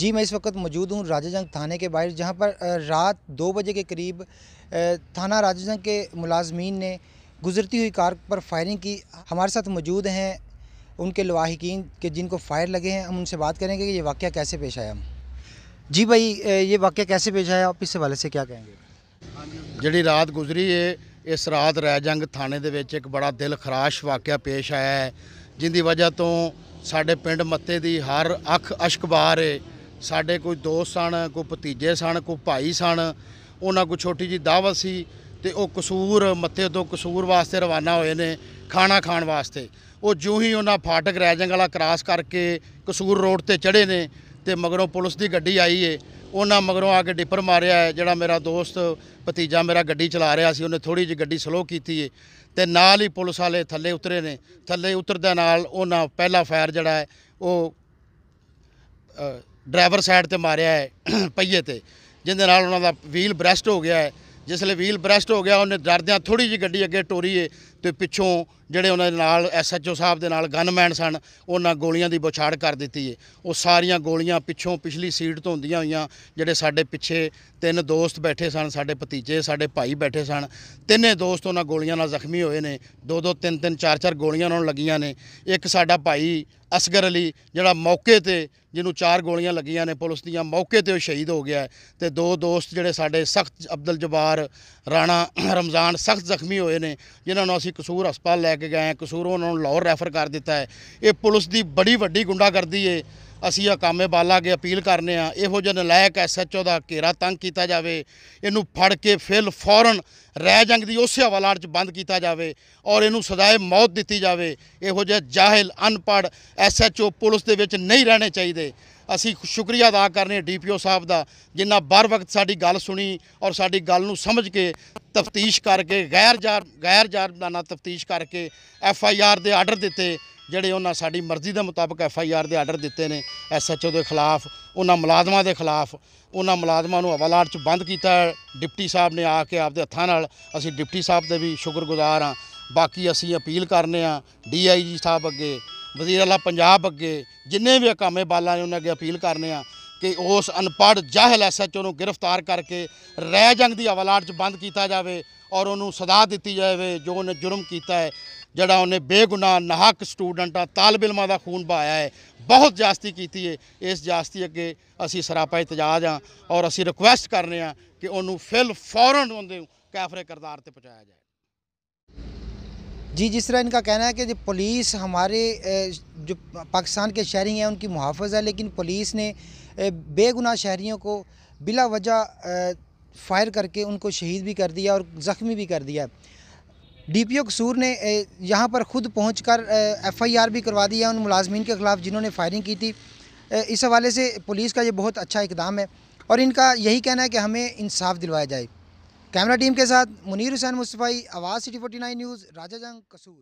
जी मैं इस वक्त मौजूद हूँ राजा जंग थाने के बाहर जहाँ पर रात दो बजे के करीब थाना राजा जंग के मुलाजमीन ने गुजरती हुई कार पर फायरिंग की हमारे साथ मौजूद हैं उनके लवाहकिन के जिनको फायर लगे हैं हम उनसे बात करेंगे कि ये वाक़ कैसे पेश आया जी भाई ये वाक़ कैसे पेश आया आप इस हवाले से क्या कहेंगे जड़ी रात गुजरी है इस रात रैजंग थाने के बड़ा दिल खराश वाक्य पेश आया है जिंदी वजह तो साढ़े पिंड मत्ते की हर अख अशकबार है ਸਾਡੇ ਕੋਈ ਦੋਸਤ ਸਨ ਕੋਈ ਭਤੀਜੇ ਸਨ ਕੋਈ ਭਾਈ ਸਨ ਉਹਨਾਂ ਕੋ ਛੋਟੀ ਜੀ ਦਾਵਤ ਸੀ ਤੇ ਉਹ ਕਸੂਰ ਮੱਥੇ ਤੋਂ ਕਸੂਰ ਵਾਸਤੇ ਰਵਾਨਾ ਹੋਏ ਨੇ ਖਾਣਾ ਖਾਣ ਵਾਸਤੇ ਉਹ ਜੂੰ ਹੀ ਉਹਨਾਂ ਫਾਟਕ ਰੈਜੰਗ ਵਾਲਾ ਕ੍ਰਾਸ ਕਰਕੇ ਕਸੂਰ ਰੋਡ ਤੇ ਚੜੇ ਨੇ ਤੇ ਮਗਰੋਂ ਪੁਲਿਸ ਦੀ ਗੱਡੀ ਆਈ ਏ ਉਹਨਾਂ ਮਗਰੋਂ ਆ ਕੇ ਡਿੱਪਰ ਮਾਰਿਆ ਹੈ ਜਿਹੜਾ ਮੇਰਾ ਦੋਸਤ ਭਤੀਜਾ ਮੇਰਾ ਗੱਡੀ ਚਲਾ ਰਿਹਾ ਸੀ ਉਹਨੇ ਥੋੜੀ ਜਿਹੀ ਗੱਡੀ ਸਲੋ ਕੀਤੀ ਏ ਤੇ ਨਾਲ ਹੀ ਪੁਲਿਸ ਵਾਲੇ ਥੱਲੇ ਉਤਰੇ ਨੇ ਥੱਲੇ ਉਤਰਦੇ ਨਾਲ ਉਹਨਾਂ ਪਹਿਲਾ ਫਾਇਰ ਜਿਹੜਾ ਹੈ ਉਹ ਡਰਾਈਵਰ ਸਾਈਡ ਤੇ ਮਾਰਿਆ ਹੈ ਪਈਏ ਤੇ ਜਿੰਦੇ ਨਾਲ ਉਹਨਾਂ ਦਾ ਵੀਲ ਬ੍ਰੈਸਟ ਹੋ ਗਿਆ ਹੈ ਜਿਸ ਲਈ ਵੀਲ ਬ੍ਰੈਸਟ ਹੋ ਗਿਆ ਉਹਨੇ ਡਰਦਿਆਂ ਥੋੜੀ ਜੀ ਗੱਡੀ ਅੱਗੇ ਟੋਰੀ ਏ ਤੇ ਪਿੱਛੋਂ ਜਿਹੜੇ ਉਹਨਾਂ ਦੇ ਨਾਲ ਐਸਐਚਓ ਸਾਹਿਬ ਦੇ ਨਾਲ ਗਨਮੈਨ ਸਨ ਉਹਨਾਂ ਗੋਲੀਆਂ ਦੀ ਬੁਛਾੜ ਕਰ ਦਿੱਤੀ ਏ ਉਹ ਸਾਰੀਆਂ ਗੋਲੀਆਂ ਪਿੱਛੋਂ ਪਿਛਲੀ ਸੀਟ ਤੋਂ ਹੁੰਦੀਆਂ ਹੋਈਆਂ ਜਿਹੜੇ ਸਾਡੇ ਪਿੱਛੇ ਤਿੰਨ ਦੋਸਤ ਬੈਠੇ ਸਨ ਸਾਡੇ ਭਤੀਜੇ ਸਾਡੇ ਭਾਈ ਬੈਠੇ ਸਨ ਤਿੰਨੇ ਦੋਸਤ ਉਹਨਾਂ ਗੋਲੀਆਂ ਨਾਲ ਜ਼ਖਮੀ ਹੋਏ ਨੇ ਦੋ ਦੋ ਤਿੰਨ ਤਿੰਨ ਚਾਰ ਚਾਰ ਗੋਲੀਆਂ ਉਹਨਾਂ ਨੂੰ ਲੱਗੀਆਂ ਨੇ ਇੱਕ ਸਾਡਾ ਭਾਈ ਅਸਗਰ ਅਲੀ ਜਿਹੜਾ ਮੌਕੇ ਤੇ ਜਿਹਨੂੰ ਚਾਰ ਗੋਲੀਆਂ ਲੱਗੀਆਂ ਨੇ ਪੁਲਿਸ ਦੀਆਂ ਮੌਕੇ ਤੇ ਉਹ ਸ਼ਹੀਦ ਹੋ ਗਿਆ ਤੇ ਦੋ ਦੋਸਤ ਜਿਹੜੇ ਸਾਡੇ ਸਖਤ ਅਬਦੁਲ ਜਬਾਰ ਰਾਣਾ ਰਮਜ਼ਾਨ ਸਖਤ ਜ਼ਖਮੀ ਹੋਏ ਨੇ ਜਿਨ੍ਹਾਂ ਨੂੰ ਅਸੀਂ ਅਸੀਂ ਕਸੂਰ ਹਸਪਤਾਲ ਲੈ ਕੇ ਗਏ ਕਸੂਰ ਉਹਨਾਂ ਨੂੰ ਲਾਹੌਰ ਰੈਫਰ ਕਰ ਦਿੱਤਾ ਹੈ ਇਹ ਪੁਲਿਸ ਦੀ ਬੜੀ ਵੱਡੀ ਗੁੰਡਾਗਰਦੀ ਏ ਅਸੀਂ ਆ ਕਾਮੇ ਬਾਲਾ ਅਗੇ ਅਪੀਲ ਕਰਨੇ ਆ ਇਹੋ ਜਿਹੇ ਨਲਾਇਕ ਐਸਐਚਓ ਦਾ ਘੇਰਾ ਤੰਗ ਕੀਤਾ ਜਾਵੇ ਇਹਨੂੰ ਫੜ ਕੇ ਫਿਲ ਫੌਰਨ ਰਹਿ ਜੰਗ ਦੀ ਉਸੇ ਹਵਾਲਾਤ 'ਚ ਬੰਦ ਕੀਤਾ ਜਾਵੇ ਔਰ ਇਹਨੂੰ ਸਜ਼ਾਏ ਮੌਤ ਦਿੱਤੀ ਜਾਵੇ ਇਹੋ ਜਿਹੇ ਜਾਹਲ ਅਨਪੜ ਐਸਐਚਓ ਪੁਲਿਸ ਦੇ ਵਿੱਚ ਨਹੀਂ ਰਹਿਣੇ ਚਾਹੀਦੇ ਅਸੀਂ ਸ਼ੁਕਰੀਆ ਅਦਾ ਕਰਨੇ ਡੀਪੀਓ ਸਾਹਿਬ ਦਾ ਜਿਨ੍ਹਾਂ ਬਾਰ ਵਕਤ ਸਾਡੀ ਗੱਲ ਸੁਣੀ ਔਰ ਸਾਡੀ ਗੱਲ ਨੂੰ ਸਮਝ ਕੇ ਤਫਤੀਸ਼ ਕਰਕੇ ਗੈਰ ਗੈਰ ਜਾਰਦਾਨਾ ਤਫਤੀਸ਼ ਕਰਕੇ ਐਫ ਆਈ ਆਰ ਦੇ ਆਰਡਰ ਦਿੱਤੇ ਜਿਹੜੇ ਉਹਨਾਂ ਸਾਡੀ ਮਰਜ਼ੀ ਦੇ ਮੁਤਾਬਕ ਐਫ ਆਈ ਆਰ ਦੇ ਆਰਡਰ ਦਿੱਤੇ ਨੇ ਐਸ ਐਚ ਓ ਦੇ ਖਿਲਾਫ ਉਹਨਾਂ ਮੁਲਾਜ਼ਮਾਂ ਦੇ ਖਿਲਾਫ ਉਹਨਾਂ ਮੁਲਾਜ਼ਮਾਂ ਨੂੰ ਹਵਾਲਾਟ 'ਚ ਬੰਦ ਕੀਤਾ ਡਿਪਟੀ ਸਾਹਿਬ ਨੇ ਆ ਕੇ ਆਪਦੇ ਹੱਥਾਂ ਨਾਲ ਅਸੀਂ ਡਿਪਟੀ ਸਾਹਿਬ ਦੇ ਵੀ ਸ਼ੁਕਰਗੁਜ਼ਾਰ ਹਾਂ ਬਾਕੀ ਅਸੀਂ ਅਪੀਲ ਕਰਨੇ ਆ ਡੀਆਈਜੀ ਸਾਹਿਬ ਅੱਗੇ ਵਜ਼ੀਰ ਅਲਾ ਪੰਜਾਬ ਅੱਗੇ ਜਿੰਨੇ ਵੀ ਅਕਾਮੇ ਬਾਲਾਂ ਨੇ ਉਹਨਾਂ ਅੱਗੇ ਅਪੀਲ ਕਰਨੇ ਆ ਕਿ ਉਸ ਅਨਪੜ ਜਾਹਲ ਐਸਐਚਓ ਨੂੰ ਗ੍ਰਿਫਤਾਰ ਕਰਕੇ ਰਹਿ ਜੰਗ ਦੀ ਅਵਲਾਟ 'ਚ ਬੰਦ ਕੀਤਾ ਜਾਵੇ ਔਰ ਉਹਨੂੰ ਸਜ਼ਾ ਦਿੱਤੀ ਜਾਵੇ ਜੋ ਉਹਨੇ ਜੁਰਮ ਕੀਤਾ ਹੈ ਜਿਹੜਾ ਉਹਨੇ ਬੇਗੁਨਾਹ ਨਹਾਕ ਸਟੂਡੈਂਟਾਂ ਤਾਲਬ ਦਾ ਖੂਨ ਬਹਾਇਆ ਹੈ ਬਹੁਤ ਜਾਸਤੀ ਕੀਤੀ ਹੈ ਇਸ ਜਾਸਤੀ ਅੱਗੇ ਅਸੀਂ ਸਰਾਪਾ ਇਤਜਾਜ ਆ ਔਰ ਅਸੀਂ ਰਿਕੁਐਸਟ ਕਰਨੇ ਆ ਕਿ ਉਹਨੂੰ ਫਿਲ ਫੌਰਨ ਉਹਦੇ ਕੈਫਰੇ ਕਰਦਾਰ ਤੇ ਪਹੁੰਚਾਇਆ ਜਾਵੇ जी जिस तरह इनका कहना है कि जो पुलिस हमारे जो पाकिस्तान के शहरी हैं उनकी मुहाफ़ है लेकिन पुलिस ने बेगुनाह शहरीों को बिला वजह फायर करके उनको शहीद भी कर दिया और ज़ख्मी भी कर दिया डी पी ओ कसूर ने यहाँ पर ख़ुद पहुँच कर एफ़ आई आर भी करवा दी है उन मुलाजमीन के ख़िलाफ़ जिन्होंने फायरिंग की थी इस हवाले से पुलिस का ये बहुत अच्छा इकदाम है और इनका यही कहना है कि हमें इंसाफ दिलवाया जाए कैमरा टीम के साथ मुनीर हुसैन मुस्तफ़ाई आवाज़ सिटी 49 न्यूज़ राजा जंग कसूर